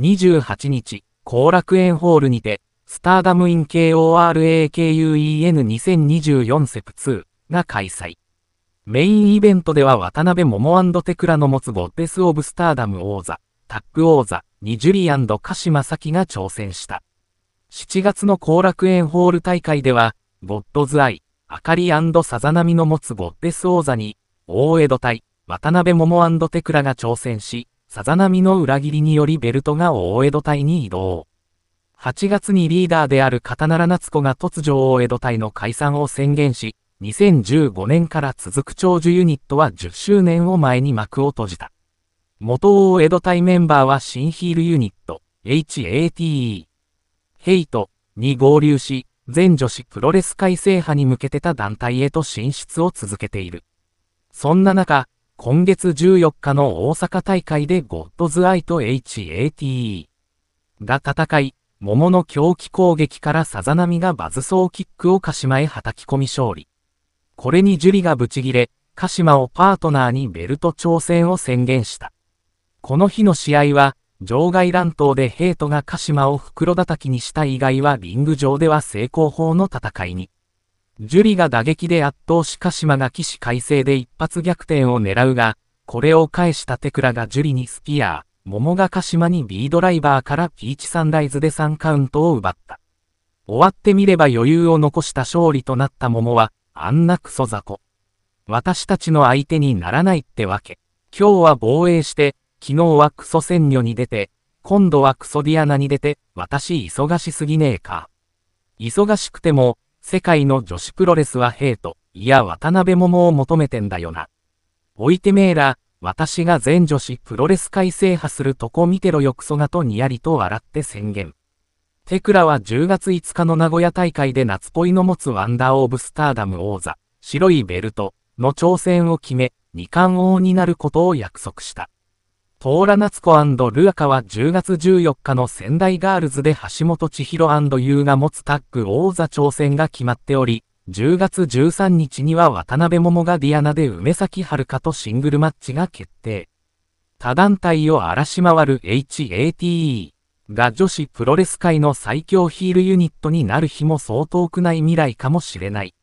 28日、後楽園ホールにて、スターダムイン KORAKUEN2024 セプ2が開催。メインイベントでは渡辺桃テクラの持つゴッデス・オブ・スターダム王座、タッグ王座にジュリアンド鹿島咲が挑戦した。7月の後楽園ホール大会では、ゴッドズ・アイ、アカリサザナミの持つゴッデス王座に、大江戸対渡辺桃テクラが挑戦し、さざ波の裏切りによりベルトが大江戸隊に移動。8月にリーダーである片奈良夏子が突如大江戸隊の解散を宣言し、2015年から続く長寿ユニットは10周年を前に幕を閉じた。元大江戸隊メンバーは新ヒールユニット、HATE。ヘイトに合流し、全女子プロレス改正派に向けてた団体へと進出を続けている。そんな中、今月14日の大阪大会でゴッドズアイと HATE が戦い、桃の狂気攻撃からさざ波がバズソーキックを鹿島へ叩き込み勝利。これに樹里がブチギレ、鹿島をパートナーにベルト挑戦を宣言した。この日の試合は、場外乱闘でヘイトが鹿島を袋叩きにした以外はリング上では成功法の戦いに。ジュリが打撃で圧倒し鹿島が起死回生で一発逆転を狙うが、これを返したテクラがジュリにスピアー、桃が鹿島に B ドライバーからピーチサンライズで3カウントを奪った。終わってみれば余裕を残した勝利となった桃は、あんなクソ雑魚。私たちの相手にならないってわけ。今日は防衛して、昨日はクソ鮮魚に出て、今度はクソディアナに出て、私忙しすぎねえか。忙しくても、世界の女子プロレスはヘイト、いや渡辺桃を求めてんだよな。おいてめえら、私が全女子プロレス界制覇するとこ見てろよクソがとにやりと笑って宣言。テクラは10月5日の名古屋大会で夏恋の持つワンダーオブスターダム王座、白いベルトの挑戦を決め、二冠王になることを約束した。トーラナツコルアカは10月14日の仙台ガールズで橋本千尋優が持つタッグ王座挑戦が決まっており、10月13日には渡辺桃がディアナで梅崎遥とシングルマッチが決定。他団体を荒らし回る HATE が女子プロレス界の最強ヒールユニットになる日もそう遠くない未来かもしれない。